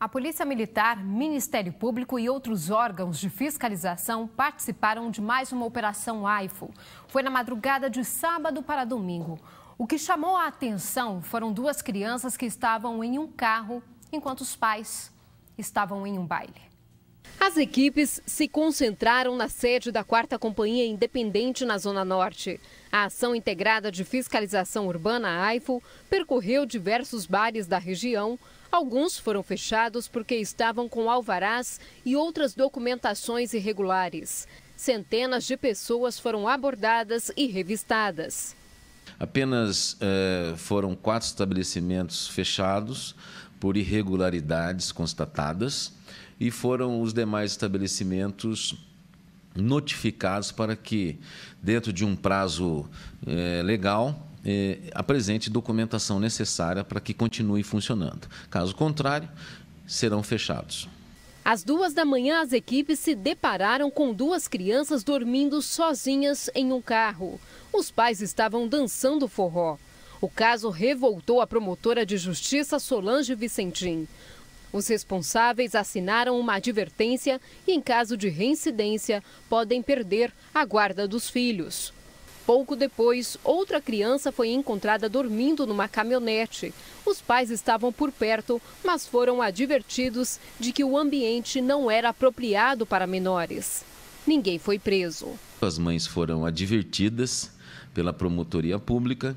A Polícia Militar, Ministério Público e outros órgãos de fiscalização participaram de mais uma operação AIFO. Foi na madrugada de sábado para domingo. O que chamou a atenção foram duas crianças que estavam em um carro enquanto os pais estavam em um baile. As equipes se concentraram na sede da quarta companhia independente na Zona Norte. A ação integrada de fiscalização urbana AIFO percorreu diversos bares da região. Alguns foram fechados porque estavam com alvarás e outras documentações irregulares. Centenas de pessoas foram abordadas e revistadas. Apenas eh, foram quatro estabelecimentos fechados, por irregularidades constatadas e foram os demais estabelecimentos notificados para que, dentro de um prazo é, legal, é, apresente documentação necessária para que continue funcionando. Caso contrário, serão fechados. Às duas da manhã, as equipes se depararam com duas crianças dormindo sozinhas em um carro. Os pais estavam dançando forró. O caso revoltou a promotora de justiça Solange Vicentim. Os responsáveis assinaram uma advertência e, em caso de reincidência, podem perder a guarda dos filhos. Pouco depois, outra criança foi encontrada dormindo numa caminhonete. Os pais estavam por perto, mas foram advertidos de que o ambiente não era apropriado para menores. Ninguém foi preso. As mães foram advertidas pela promotoria pública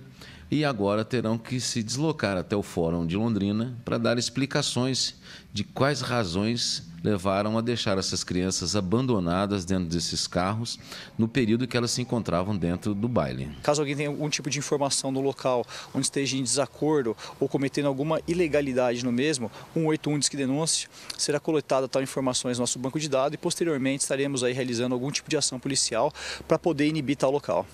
e agora terão que se deslocar até o Fórum de Londrina para dar explicações de quais razões levaram a deixar essas crianças abandonadas dentro desses carros no período que elas se encontravam dentro do baile. Caso alguém tenha algum tipo de informação no local onde esteja em desacordo ou cometendo alguma ilegalidade no mesmo, 181 diz que denúncia, será coletada tal informações no nosso banco de dados e posteriormente estaremos aí realizando algum tipo de ação policial para poder inibir tal local.